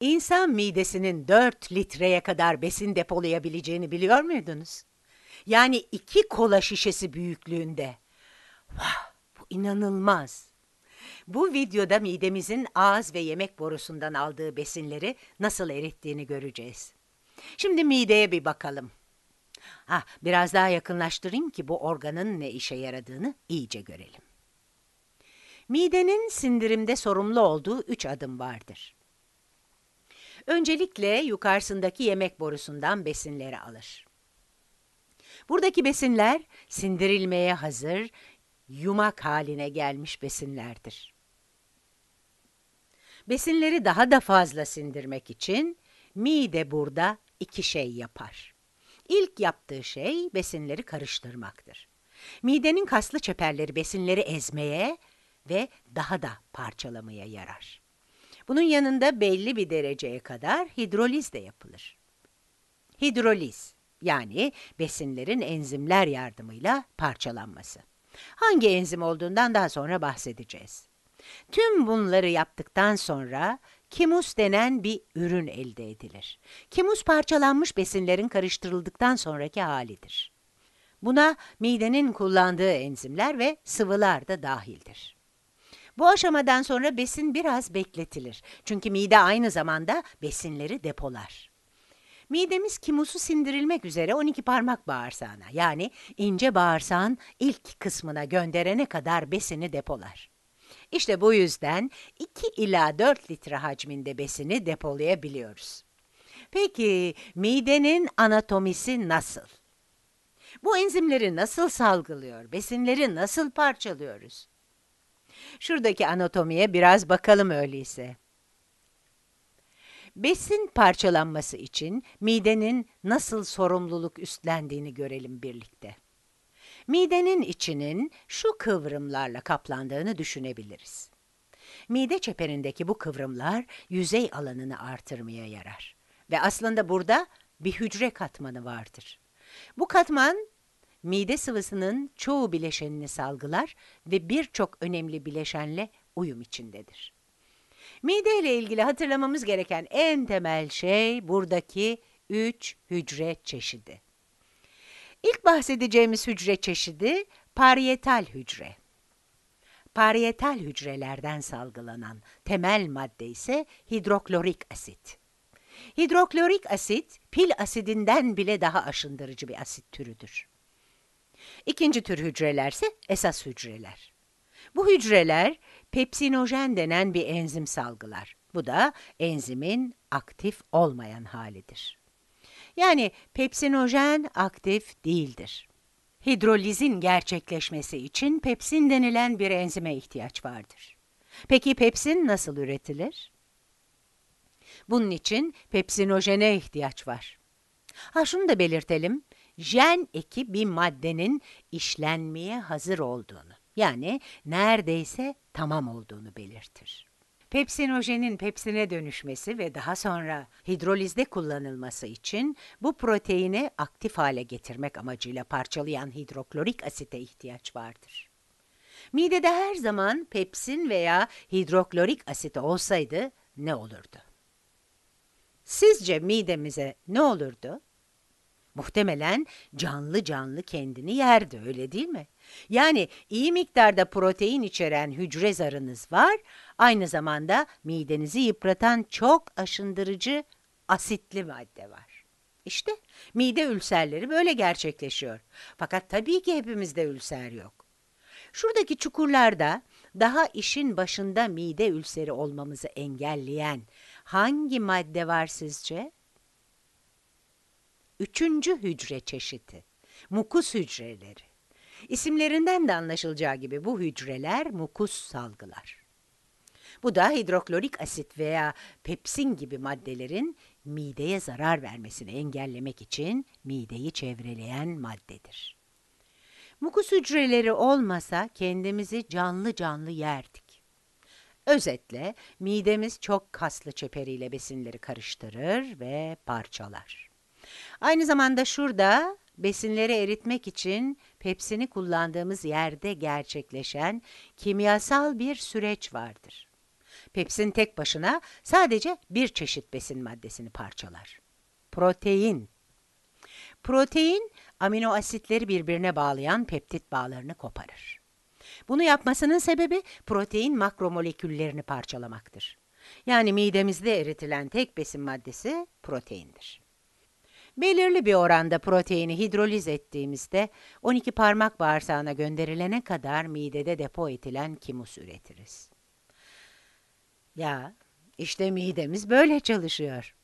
İnsan midesinin 4 litreye kadar besin depolayabileceğini biliyor muydunuz? Yani iki kola şişesi büyüklüğünde. Vah, bu inanılmaz. Bu videoda midemizin ağız ve yemek borusundan aldığı besinleri nasıl erittiğini göreceğiz. Şimdi mideye bir bakalım. Ah, biraz daha yakınlaştırayım ki bu organın ne işe yaradığını iyice görelim. Midenin sindirimde sorumlu olduğu üç adım vardır. Öncelikle yukarısındaki yemek borusundan besinleri alır. Buradaki besinler sindirilmeye hazır, yumak haline gelmiş besinlerdir. Besinleri daha da fazla sindirmek için mide burada iki şey yapar. İlk yaptığı şey besinleri karıştırmaktır. Midenin kaslı çeperleri besinleri ezmeye ve daha da parçalamaya yarar. Bunun yanında belli bir dereceye kadar hidroliz de yapılır. Hidroliz yani besinlerin enzimler yardımıyla parçalanması. Hangi enzim olduğundan daha sonra bahsedeceğiz. Tüm bunları yaptıktan sonra kimus denen bir ürün elde edilir. Kimus parçalanmış besinlerin karıştırıldıktan sonraki halidir. Buna midenin kullandığı enzimler ve sıvılar da dahildir. Bu aşamadan sonra besin biraz bekletilir. Çünkü mide aynı zamanda besinleri depolar. Midemiz kimusu sindirilmek üzere 12 parmak bağırsağına yani ince bağırsağın ilk kısmına gönderene kadar besini depolar. İşte bu yüzden 2 ila 4 litre hacminde besini depolayabiliyoruz. Peki midenin anatomisi nasıl? Bu enzimleri nasıl salgılıyor, besinleri nasıl parçalıyoruz? Şuradaki anatomiye biraz bakalım öyleyse. Besin parçalanması için midenin nasıl sorumluluk üstlendiğini görelim birlikte. Midenin içinin şu kıvrımlarla kaplandığını düşünebiliriz. Mide çeperindeki bu kıvrımlar yüzey alanını artırmaya yarar. Ve aslında burada bir hücre katmanı vardır. Bu katman mide sıvısının çoğu bileşenini salgılar ve birçok önemli bileşenle uyum içindedir. Mide ile ilgili hatırlamamız gereken en temel şey buradaki 3 hücre çeşidi. İlk bahsedeceğimiz hücre çeşidi parietal hücre. Parietal hücrelerden salgılanan temel madde ise hidroklorik asit. Hidroklorik asit, pil asidinden bile daha aşındırıcı bir asit türüdür. İkinci tür hücreler ise esas hücreler. Bu hücreler pepsinojen denen bir enzim salgılar. Bu da enzimin aktif olmayan halidir. Yani pepsinojen aktif değildir. Hidrolizin gerçekleşmesi için pepsin denilen bir enzime ihtiyaç vardır. Peki pepsin nasıl üretilir? Bunun için pepsinojene ihtiyaç var. Ha şunu da belirtelim jen eki bir maddenin işlenmeye hazır olduğunu yani neredeyse tamam olduğunu belirtir. Pepsinojenin pepsine dönüşmesi ve daha sonra hidrolizde kullanılması için bu proteini aktif hale getirmek amacıyla parçalayan hidroklorik asite ihtiyaç vardır. Midede her zaman pepsin veya hidroklorik asit olsaydı ne olurdu? Sizce midemize ne olurdu? Muhtemelen canlı canlı kendini yerdi öyle değil mi? Yani iyi miktarda protein içeren hücre zarınız var, aynı zamanda midenizi yıpratan çok aşındırıcı asitli madde var. İşte mide ülserleri böyle gerçekleşiyor. Fakat tabii ki hepimizde ülser yok. Şuradaki çukurlarda daha işin başında mide ülseri olmamızı engelleyen hangi madde var sizce? üçüncü hücre çeşidi. Mukus hücreleri. İsimlerinden de anlaşılacağı gibi bu hücreler mukus salgılar. Bu da hidroklorik asit veya pepsin gibi maddelerin mideye zarar vermesini engellemek için mideyi çevreleyen maddedir. Mukus hücreleri olmasa kendimizi canlı canlı yerdik. Özetle midemiz çok kaslı çeperiyle besinleri karıştırır ve parçalar. Aynı zamanda şurada besinleri eritmek için pepsini kullandığımız yerde gerçekleşen kimyasal bir süreç vardır. Pepsin tek başına sadece bir çeşit besin maddesini parçalar. Protein. Protein, amino asitleri birbirine bağlayan peptit bağlarını koparır. Bunu yapmasının sebebi protein makromoleküllerini parçalamaktır. Yani midemizde eritilen tek besin maddesi proteindir. Belirli bir oranda proteini hidroliz ettiğimizde 12 parmak bağırsağına gönderilene kadar midede depo edilen kimus üretiriz. Ya işte midemiz böyle çalışıyor.